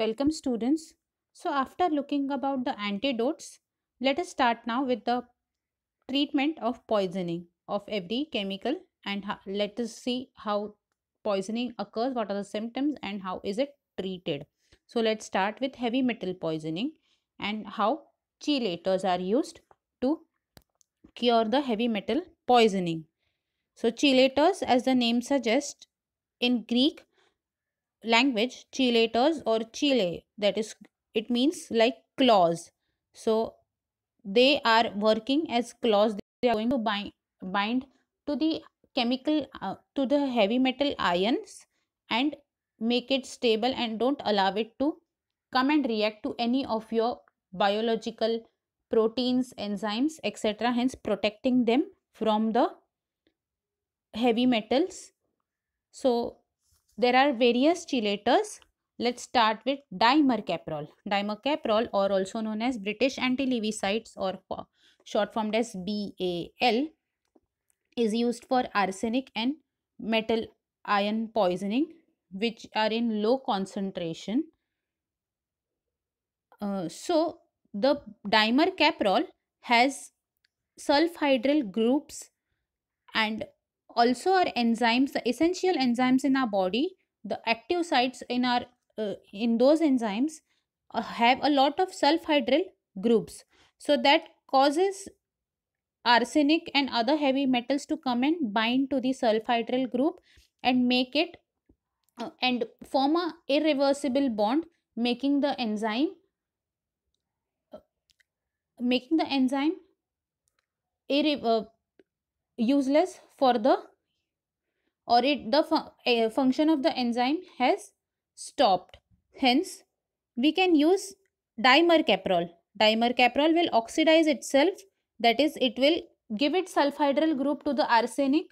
Welcome students. So after looking about the antidotes, let us start now with the treatment of poisoning of every chemical and let us see how poisoning occurs, what are the symptoms and how is it treated. So let's start with heavy metal poisoning and how chelators are used to cure the heavy metal poisoning. So chelators as the name suggests in Greek language chelators or Chile that is it means like claws. So they are working as claws they are going to bind, bind to the chemical uh, to the heavy metal ions and make it stable and don't allow it to come and react to any of your biological proteins enzymes etc hence protecting them from the heavy metals so there are various chelators let's start with dimercaprol dimercaprol or also known as british antilevisites or short formed as bal is used for arsenic and metal ion poisoning which are in low concentration uh, so the dimercaprol has sulfhydryl groups and also are enzymes the essential enzymes in our body the active sites in our uh, in those enzymes uh, have a lot of sulfhydryl groups so that causes arsenic and other heavy metals to come and bind to the sulfhydryl group and make it uh, and form a irreversible bond making the enzyme uh, making the enzyme uh, useless for the or it the fu uh, function of the enzyme has stopped. Hence, we can use dimer caprol. Dimer caprol will oxidize itself that is it will give its sulfhydryl group to the arsenic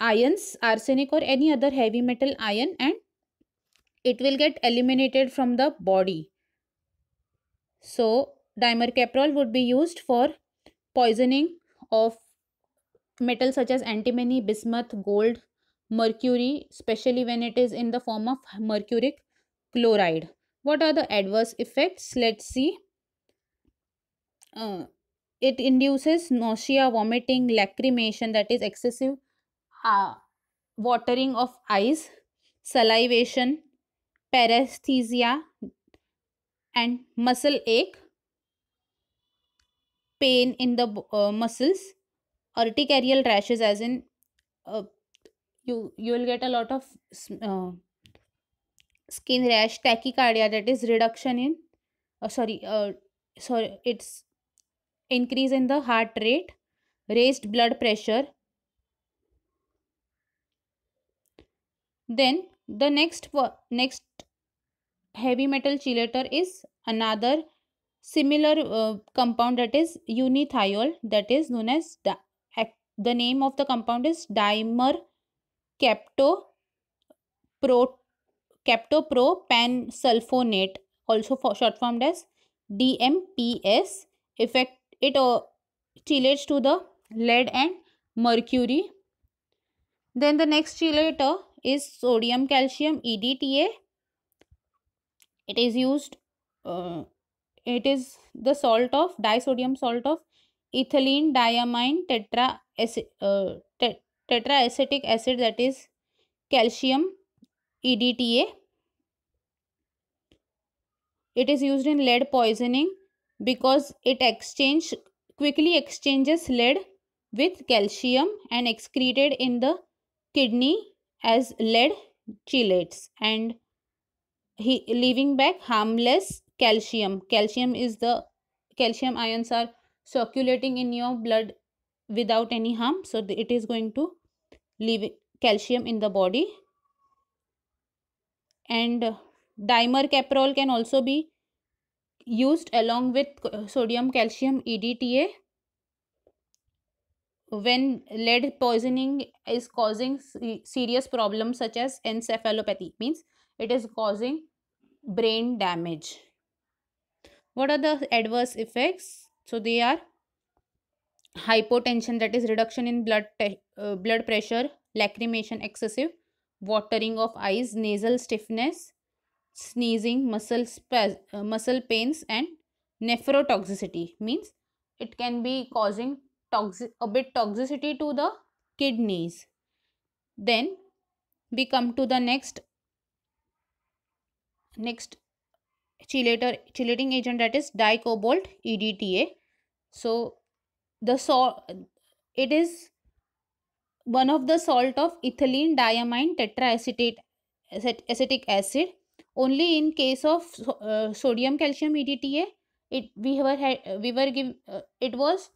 ions, arsenic or any other heavy metal ion and it will get eliminated from the body. So, dimer caprol would be used for poisoning of metals such as antimony, bismuth, gold, mercury, especially when it is in the form of mercuric chloride. What are the adverse effects? Let's see. Uh, it induces nausea, vomiting, lacrimation that is excessive uh, watering of eyes, salivation, paresthesia and muscle ache, pain in the uh, muscles, urticarial rashes as in uh, you you will get a lot of uh, skin rash tachycardia that is reduction in uh, sorry uh, sorry it's increase in the heart rate raised blood pressure then the next next heavy metal chelator is another similar uh, compound that is unithiol that is known as the name of the compound is dimer captopro, captopropansulfonate, also for, short formed as DMPS. Effect, it uh, chelates to the lead and mercury. Then the next chelator uh, is sodium calcium EDTA. It is used, uh, it is the salt of, disodium salt of ethylene diamine tetra uh, te tetraacetic acid that is calcium EDTA. It is used in lead poisoning because it exchange quickly exchanges lead with calcium and excreted in the kidney as lead chelates and he, leaving back harmless calcium. Calcium is the calcium ions are circulating in your blood without any harm so it is going to leave calcium in the body and dimer caprol can also be used along with sodium calcium EDTA when lead poisoning is causing serious problems such as encephalopathy means it is causing brain damage what are the adverse effects so they are hypotension that is reduction in blood uh, blood pressure lacrimation excessive watering of eyes nasal stiffness sneezing muscle spas uh, muscle pains and nephrotoxicity means it can be causing toxic a bit toxicity to the kidneys then we come to the next next chelator chelating agent that is dicobalt EDTA. So the salt it is one of the salt of ethylene diamine tetraacetate acetic acid. Only in case of uh, sodium calcium EDTA, it we were we were give uh, it was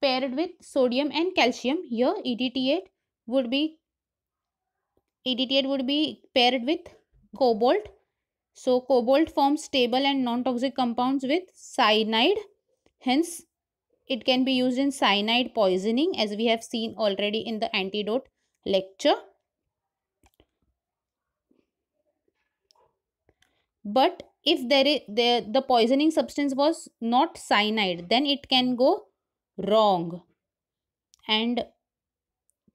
paired with sodium and calcium. Here EDTA would be EDTA would be paired with cobalt so cobalt forms stable and non-toxic compounds with cyanide. Hence, it can be used in cyanide poisoning as we have seen already in the antidote lecture. But if there is the the poisoning substance was not cyanide, then it can go wrong and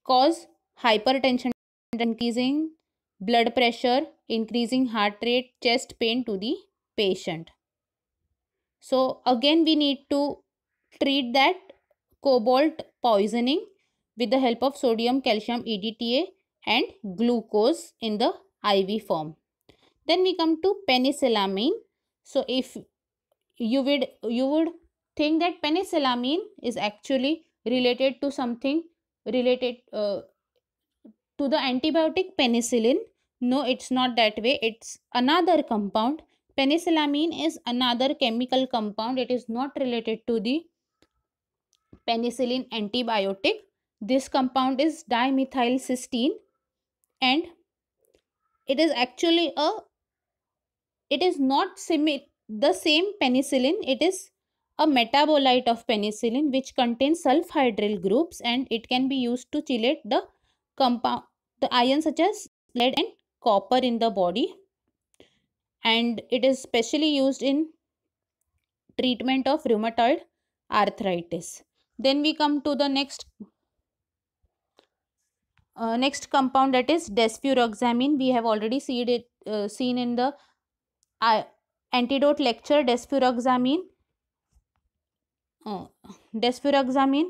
cause hypertension increasing blood pressure, increasing heart rate, chest pain to the patient. So again we need to treat that cobalt poisoning with the help of sodium, calcium, EDTA and glucose in the IV form. Then we come to penicillamine. So if you would you would think that penicillamine is actually related to something related uh, to the antibiotic penicillin no it's not that way it's another compound penicillamine is another chemical compound it is not related to the penicillin antibiotic this compound is dimethylcysteine and it is actually a it is not the same penicillin it is a metabolite of penicillin which contains sulfhydryl groups and it can be used to chelate the compound the iron such as lead and copper in the body and it is specially used in treatment of rheumatoid arthritis then we come to the next uh, next compound that is desfuroxamine we have already seen it uh, seen in the uh, antidote lecture desfuroxamine uh, desfuroxamine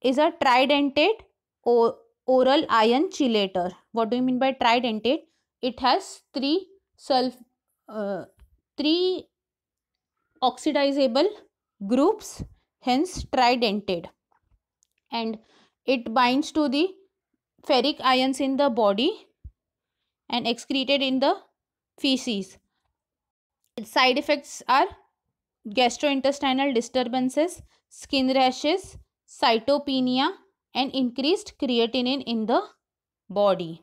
is a tridentate oral iron chelator. What do you mean by tridentate? It has three sulf uh, three oxidizable groups, hence tridentate, and it binds to the ferric ions in the body and excreted in the feces. side effects are gastrointestinal disturbances, skin rashes, cytopenia, and increased creatinine in the body.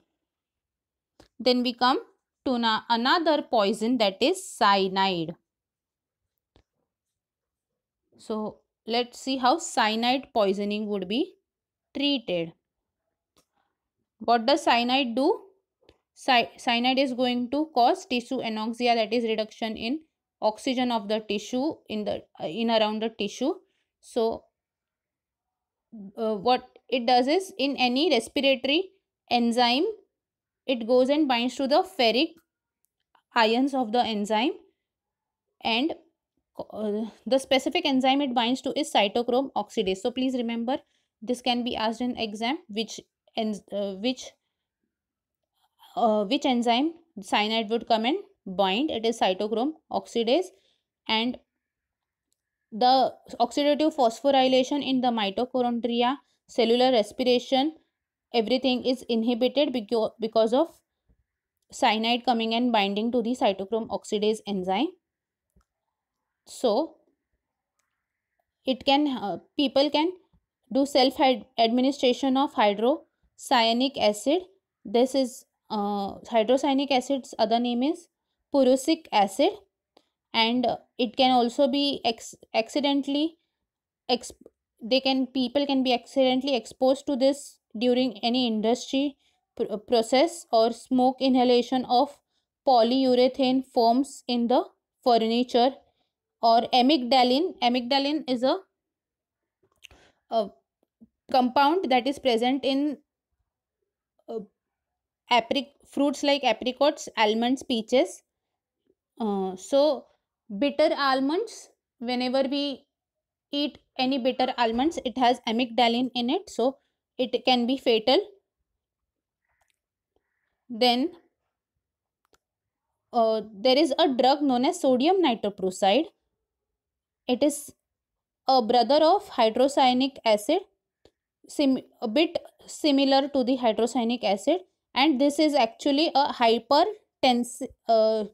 Then we come to another poison that is cyanide. So let's see how cyanide poisoning would be treated. What does cyanide do? cyanide is going to cause tissue anoxia that is reduction in oxygen of the tissue in the in around the tissue. So uh, what it does is in any respiratory enzyme it goes and binds to the ferric ions of the enzyme and uh, the specific enzyme it binds to is cytochrome oxidase so please remember this can be asked in exam which and uh, which uh, which enzyme cyanide would come and bind it is cytochrome oxidase and the oxidative phosphorylation in the mitochondria, cellular respiration, everything is inhibited because of cyanide coming and binding to the cytochrome oxidase enzyme. So, it can uh, people can do self administration of hydrocyanic acid. This is uh, hydrocyanic acid's other name is purosic acid and it can also be ex- accidentally ex- they can people can be accidentally exposed to this during any industry pr- process or smoke inhalation of polyurethane foams in the furniture or amygdalin amygdalin is a, a compound that is present in uh, apric- fruits like apricots almonds peaches uh, so bitter almonds whenever we eat any bitter almonds it has amygdalin in it so it can be fatal then uh, there is a drug known as sodium nitroprusside it is a brother of hydrocyanic acid sim a bit similar to the hydrocyanic acid and this is actually a hypertensive uh,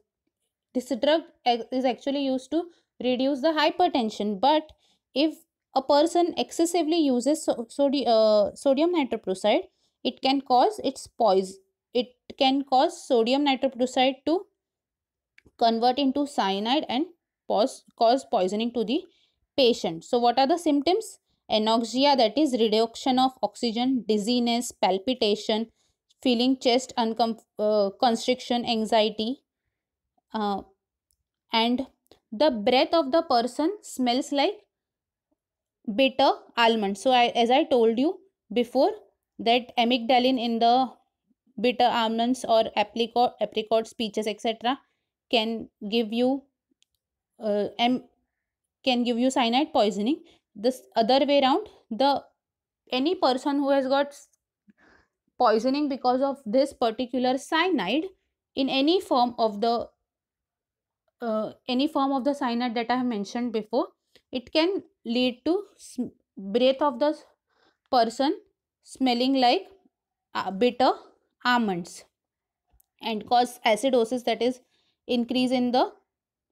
this drug is actually used to reduce the hypertension. But if a person excessively uses so, sodi uh, sodium nitroprusside, it can cause its poison. It can cause sodium nitroprusside to convert into cyanide and pause, cause poisoning to the patient. So what are the symptoms? Anoxia that is reduction of oxygen, dizziness, palpitation, feeling chest uh, constriction, anxiety, uh, and the breath of the person smells like bitter almond so I, as i told you before that amygdalin in the bitter almonds or apricot apricot peaches etc can give you uh, m can give you cyanide poisoning this other way around the any person who has got poisoning because of this particular cyanide in any form of the uh, any form of the cyanide that I have mentioned before, it can lead to breath of the person smelling like uh, bitter almonds and cause acidosis that is increase in the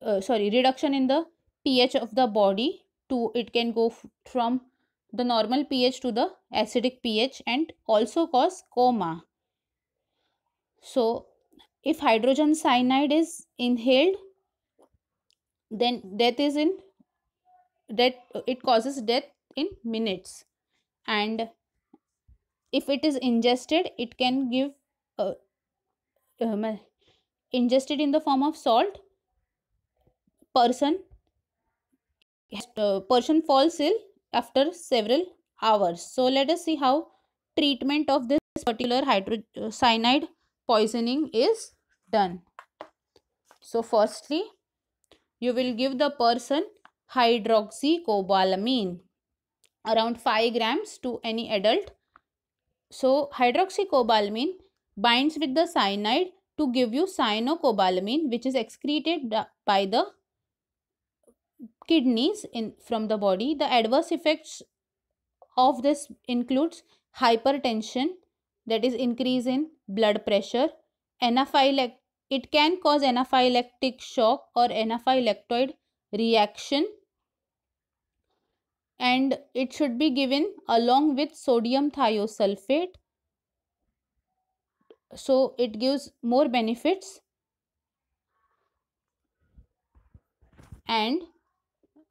uh, sorry reduction in the pH of the body to it can go from the normal pH to the acidic pH and also cause coma. So if hydrogen cyanide is inhaled then death is in that it causes death in minutes and if it is ingested it can give uh, um, uh, ingested in the form of salt person uh, person falls ill after several hours so let us see how treatment of this particular hydrocyanide uh, poisoning is done so firstly you will give the person hydroxycobalamin around 5 grams to any adult. So hydroxycobalamin binds with the cyanide to give you cyanocobalamin, which is excreted by the kidneys in from the body. The adverse effects of this includes hypertension that is increase in blood pressure, anaphylactic it can cause anaphylactic shock or anaphylactoid reaction and it should be given along with sodium thiosulfate. So it gives more benefits and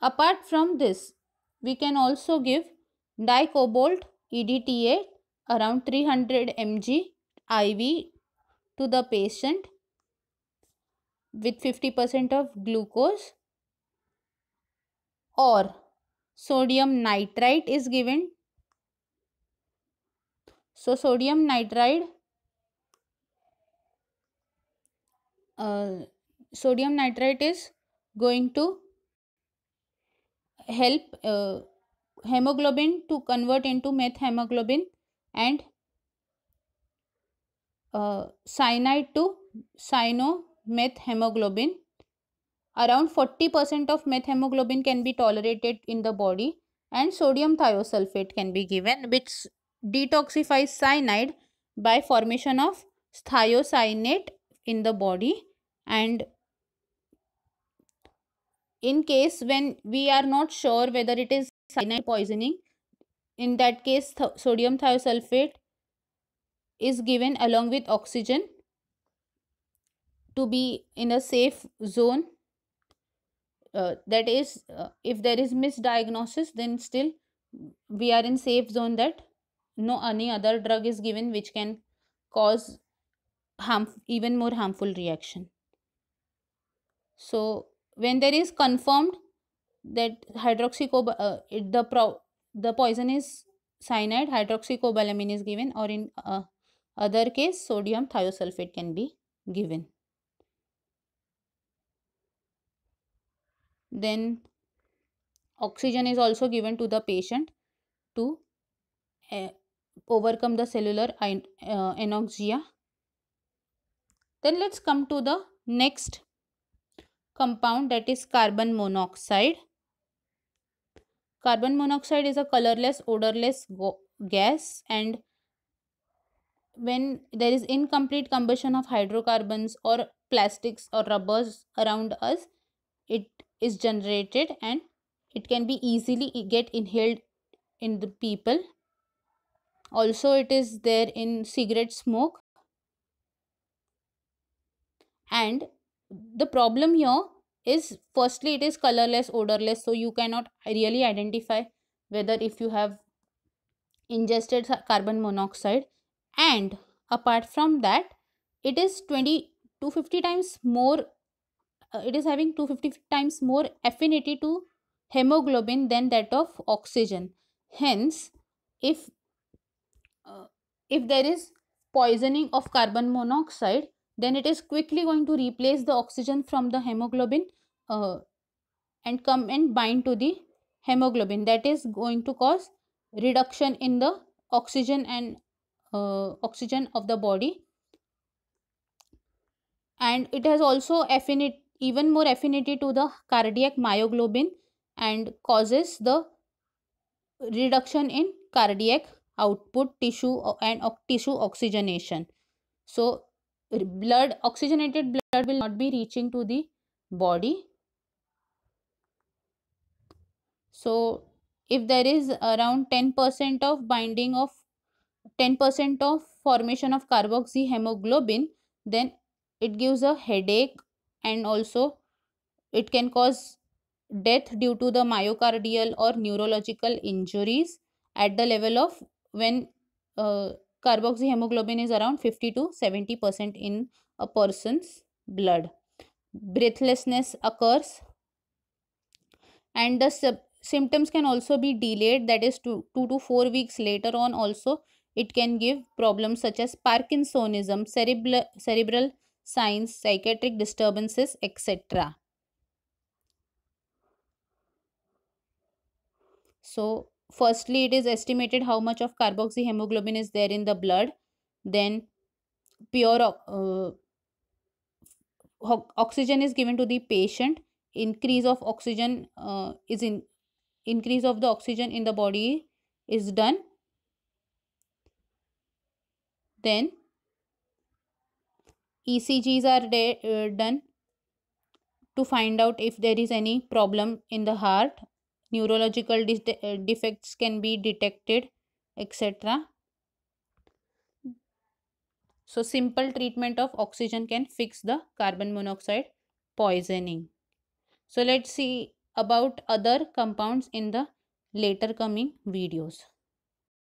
apart from this we can also give dicobalt EDTA around 300 mg IV to the patient with 50% of glucose or sodium nitrite is given. So sodium nitrite uh, sodium nitrite is going to help uh, hemoglobin to convert into methemoglobin and uh, cyanide to cyano methemoglobin around 40% of methemoglobin can be tolerated in the body and sodium thiosulfate can be given which detoxifies cyanide by formation of thiocyanate in the body and in case when we are not sure whether it is cyanide poisoning in that case th sodium thiosulfate is given along with oxygen to be in a safe zone uh, that is uh, if there is misdiagnosis then still we are in safe zone that no any other drug is given which can cause harm even more harmful reaction so when there is confirmed that hydroxycob uh, the pro the poison is cyanide hydroxycobalamin is given or in uh, other case sodium thiosulfate can be given then oxygen is also given to the patient to uh, overcome the cellular uh, anoxia then let's come to the next compound that is carbon monoxide carbon monoxide is a colorless odorless gas and when there is incomplete combustion of hydrocarbons or plastics or rubbers around us it is generated and it can be easily get inhaled in the people also it is there in cigarette smoke and the problem here is firstly it is colorless odorless so you cannot really identify whether if you have ingested carbon monoxide and apart from that it is 20 to 50 times more uh, it is having 250 times more affinity to hemoglobin than that of oxygen hence if uh, if there is poisoning of carbon monoxide then it is quickly going to replace the oxygen from the hemoglobin uh, and come and bind to the hemoglobin that is going to cause reduction in the oxygen and uh, oxygen of the body and it has also affinity even more affinity to the cardiac myoglobin and causes the reduction in cardiac output tissue and tissue oxygenation. So, blood oxygenated blood will not be reaching to the body. So, if there is around 10% of binding of 10% of formation of carboxyhemoglobin, then it gives a headache and also it can cause death due to the myocardial or neurological injuries at the level of when uh, carboxyhemoglobin is around 50 to 70 percent in a person's blood. Breathlessness occurs and the symptoms can also be delayed that is two, 2 to 4 weeks later on also it can give problems such as parkinsonism cerebral cerebral signs, psychiatric disturbances, etc. So, firstly, it is estimated how much of carboxyhemoglobin is there in the blood. Then, pure uh, oxygen is given to the patient. Increase of oxygen uh, is in increase of the oxygen in the body is done. Then ECGs are uh, done to find out if there is any problem in the heart. Neurological de uh, defects can be detected, etc. So, simple treatment of oxygen can fix the carbon monoxide poisoning. So, let's see about other compounds in the later coming videos.